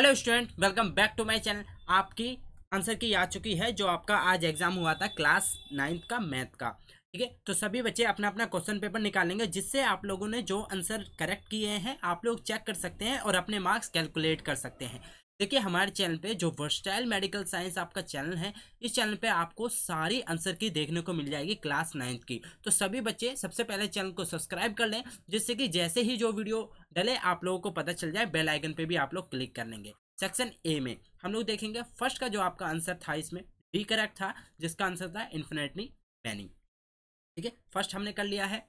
Hello student welcome back to my channel आपकी answer key आ चुकी है जो आपका आज एग्जाम हुआ था क्लास नाइन्थ का मैथ का ठीक है तो सभी बच्चे अपना अपना क्वेश्चन पेपर निकालेंगे जिससे आप लोगों ने जो आंसर करेक्ट किए हैं आप लोग चेक कर सकते हैं और अपने मार्क्स कैलकुलेट कर सकते हैं देखिए हमारे चैनल पे जो वर्सटाइल मेडिकल साइंस आपका चैनल है इस चैनल पे आपको सारी आंसर की देखने को मिल जाएगी क्लास नाइन्थ की तो सभी बच्चे सबसे पहले चैनल को सब्सक्राइब कर लें जिससे कि जैसे ही जो वीडियो डले आप लोगों को पता चल जाए बेल आइकन पे भी आप लोग क्लिक कर लेंगे सेक्शन ए में हम लोग देखेंगे फर्स्ट का जो आपका आंसर था इसमें बी करेक्ट था जिसका आंसर था इन्फिनेटली पैनी ठीक है फर्स्ट हमने कर लिया है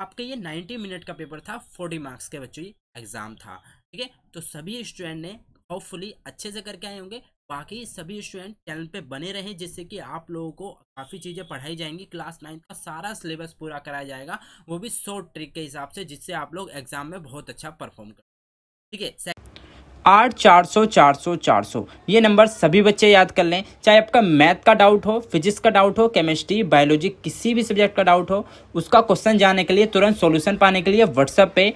आपके ये नाइन्टी मिनट का पेपर था फोर्टी मार्क्स के बच्चों एग्ज़ाम था ठीक है तो सभी स्टूडेंट ने होपफुली अच्छे से करके आए होंगे बाकी सभी स्टूडेंट चैनल पे बने रहे जिससे कि आप लोगों को काफ़ी चीज़ें पढ़ाई जाएंगी क्लास नाइन्थ का सारा सिलेबस पूरा कराया जाएगा वो भी शॉर्ट ट्रिक के हिसाब से जिससे आप लोग एग्जाम में बहुत अच्छा परफॉर्म कर ठीक है आठ चार सौ चार सौ चार सौ ये नंबर सभी बच्चे याद कर लें चाहे आपका मैथ का डाउट हो फिजिक्स का डाउट हो केमिस्ट्री बायोलॉजी किसी भी सब्जेक्ट का डाउट हो उसका क्वेश्चन जाने के लिए तुरंत सॉल्यूशन पाने के लिए व्हाट्सएप पे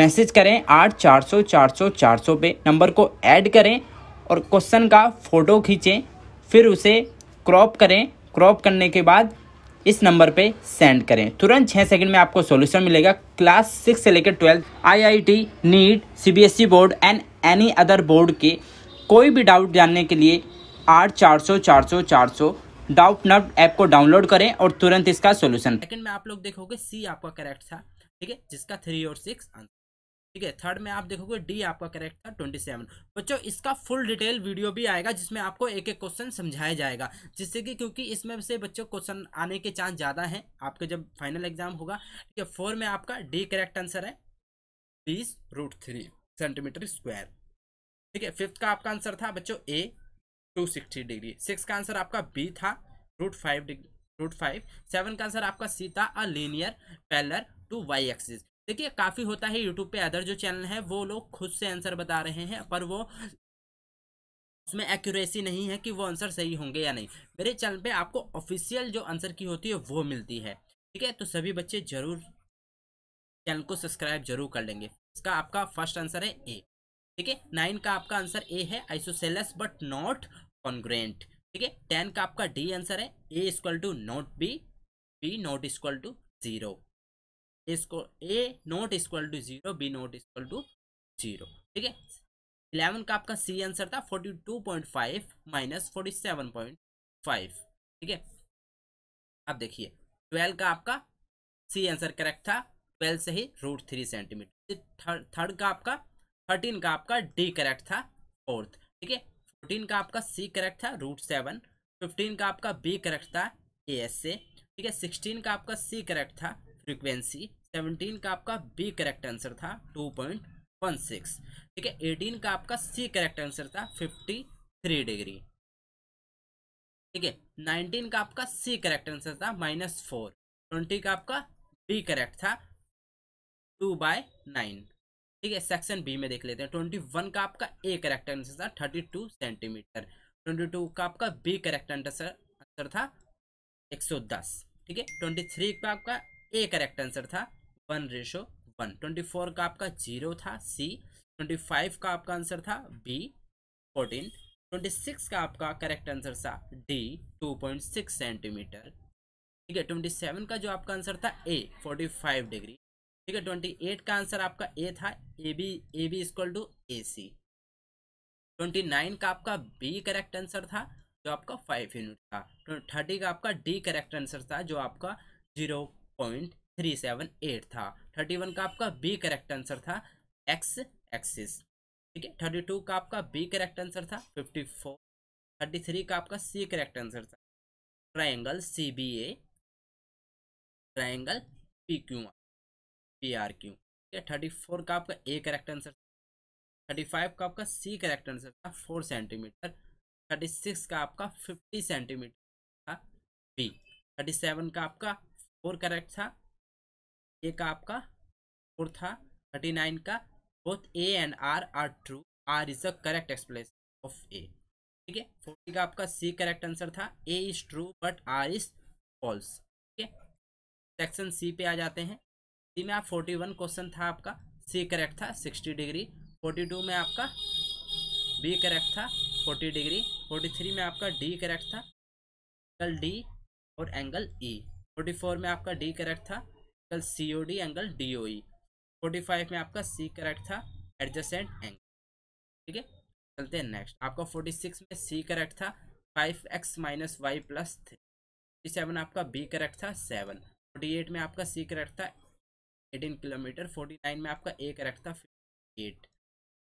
मैसेज करें आठ चार सौ चार सौ चार सौ पे नंबर को ऐड करें और क्वेश्चन का फ़ोटो खींचें फिर उसे क्रॉप करें क्रॉप करने के बाद इस नंबर पे सेंड करें तुरंत छः सेकंड में आपको सॉल्यूशन मिलेगा क्लास सिक्स से लेकर twelfth IIT NEET CBSE e board and any other board के कोई भी डाउट जानने के लिए आठ चार सौ चार सौ चार सौ डाउट नट ऐप को डाउनलोड करें और तुरंत इसका सोल्यूशन सेकंड में आप लोग देखोगे सी आपका करेक्ट था ठीक है जिसका थ्री और सिक्स ठीक है थर्ड में आप देखोगे डी आपका करेक्ट था ट्वेंटी सेवन बच्चों इसका फुल डिटेल वीडियो भी आएगा जिसमें आपको एक एक क्वेश्चन समझाया जाएगा जिससे कि क्योंकि इसमें से बच्चों क्वेश्चन आने के चांस ज़्यादा हैं आपके जब फाइनल एग्जाम होगा ठीक है फोर में आपका डी करेक्ट आंसर है बीस रूट थ्री सेंटीमीटर स्क्वायर ठीक है फिफ्थ का आपका आंसर था बच्चों A two sixty degree six का आंसर आपका बी था root five degree root five seven का आंसर आपका सी था a linear parallel to Y axis देखिए काफ़ी होता है यूट्यूब पे अदर जो चैनल हैं वो लोग खुद से आंसर बता रहे हैं पर वो उसमें एक्यूरेसी नहीं है कि वो आंसर सही होंगे या नहीं मेरे चैनल पे आपको ऑफिशियल जो आंसर की होती है वो मिलती है ठीक है तो सभी बच्चे ज़रूर चैनल को सब्सक्राइब जरूर कर लेंगे इसका आपका फर्स्ट आंसर है ए ठीक है नाइन का आपका आंसर ए है आइसोसेलस बट नॉट कॉन्ग्रेंट ठीक है टेन का आपका डी आंसर है A equal to not B B not equal to zero इसको A not equal to zero B not equal to zero ठीक है इलेवन का आपका सी आंसर था forty two point five minus forty seven point five ठीक है अब देखिए ट्वेल्व का आपका सी आंसर करेक्ट था ट्वेल्व से ही root three centimetre third third का आपका थर्टीन का आपका डी करेक्ट था फोर्थ ठीक है फोर्टीन का आपका सी करेक्ट था रूट सेवन फिफ्टीन का आपका बी करेक्ट था ए एस से ठीक है सिक्सटीन का आपका सी करेक्ट था फ्रीक्वेंसी 17 का आपका बी करेक्ट आंसर था 2.16 ठीक है 18 का आपका सी करेक्ट आंसर था 53 डिग्री ठीक है 19 का आपका सी करेक्ट आंसर था माइनस फोर ट्वेंटी का आपका बी करेक्ट था टू बाय नाइन ठीक है सेक्शन बी में देख लेते हैं ट्वेंटी वन का आपका ए करेक्ट आंसर था thirty two centimetre twenty two का आपका बी करेक्ट आंसर आंसर था एक सौ दस ठीक है ट्वेंटी थ्री का आपका ए करेक्ट आंसर था one ratio one twenty four का आपका जीरो था सी ट्वेंटी फाइव का आपका आंसर था बी फोर्टीन ट्वेंटी सिक्स का आपका करेक्ट आंसर था D two point six centimetre ठीक है ट्वेंटी सेवन का जो आपका आंसर था ए फोर्टी फाइव डिग्री ठीक है ट्वेंटी एट का आंसर आपका ए था A B A B equal to A C twenty nine का आपका बी करेक्ट आंसर था जो आपका फाइव यूनिट था थर्टी का आपका डी करेक्ट आंसर था जो आपका zero point three seven eight था थर्टी वन का आपका बी करेक्ट आंसर था एक्स एक्सिस ठीक है थर्टी टू का आपका बी करेक्ट आंसर था फिफ्टी फोर थर्टी थ्री का आपका सी करेक्ट आंसर था triangle C B A triangle P Q P R Q ठीक है थर्टी फोर का आपका A correct answer thirty five का आपका सी करेक्ट आंसर था फोर सेंटीमीटर थर्टी सिक्स का आपका फिफ्टी सेंटीमीटर था बी थर्टी सेवन का आपका फोर करेक्ट था एक आपका फोर था थर्टी नाइन का both A and R are true R is the correct explain of A ठीक है फोर्टी का आपका सी करेक्ट आंसर था A is true but R is false ठीक है सेक्शन सी पे आ जाते हैं सी में आप फोर्टी वन क्वेश्चन था आपका सी करेक्ट था सिक्सटी डिग्री फोर्टी टू में आपका बी करेक्ट था फोर्टी डिग्री फोर्टी थ्री में आपका डी करेक्ट था एंगल डी और angle E e. Forty four में आपका डी करेक्ट था angle C O D angle D O E forty five में आपका सी करेक्ट था एडजसेंट एंगल ठीक है चलते हैं नेक्स्ट आपका फोर्टी सिक्स में सी करेक्ट था five X minus Y plus three forty seven आपका बी करेक्ट था सेवन फोर्टी एट में आपका सी करेक्ट था एटीन किलोमीटर फोर्टी नाइन में आपका ए करेक्ट था फिफ्टी एट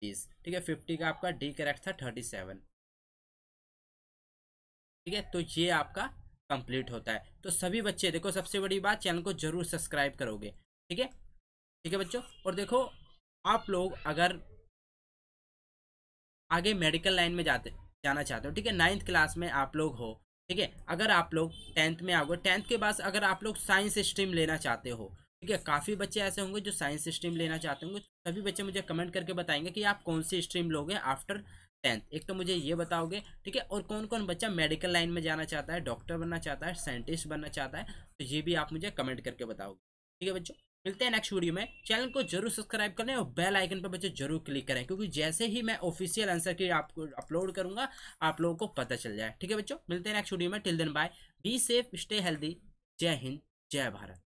बीस ठीक है फिफ्टी का आपका डी करेक्ट था थर्टी सेवन ठीक है तो ये आपका कंप्लीट होता है तो सभी बच्चे देखो सबसे बड़ी बात चैनल को जरूर सब्सक्राइब करोगे ठीक है ठीक है बच्चों और देखो आप लोग अगर आगे मेडिकल लाइन में जाते जाना चाहते हो ठीक है नाइन्थ क्लास में आप लोग हो ठीक है अगर आप लोग टेंथ में आओगे टेंथ के बाद अगर आप लोग साइंस स्ट्रीम लेना चाहते हो ठीक है काफ़ी बच्चे ऐसे होंगे जो साइंस स्ट्रीम लेना चाहते होंगे सभी बच्चे मुझे कमेंट करके बताएंगे कि आप कौन सी स्ट्रीम लोगे आफ्टर टेंथ एक तो मुझे ये बताओगे ठीक है और कौन कौन बच्चा मेडिकल लाइन में जाना चाहता है डॉक्टर बनना चाहता है साइंटिस्ट बनना चाहता है तो ये भी आप मुझे कमेंट करके बताओगे ठीक है बच्चों मिलते हैं नेक्स्ट वीडियो में चैनल को जरूर सब्सक्राइब करें और बेल आइकन पर बच्चों जरूर क्लिक करें क्योंकि जैसे ही मैं ऑफिशियल आंसर की आपको अपलोड करूंगा आप लोगों को पता चल जाए ठीक है बच्चों मिलते हैं नेक्स्ट वीडियो में till then bye be safe stay healthy जय हिंद जय भारत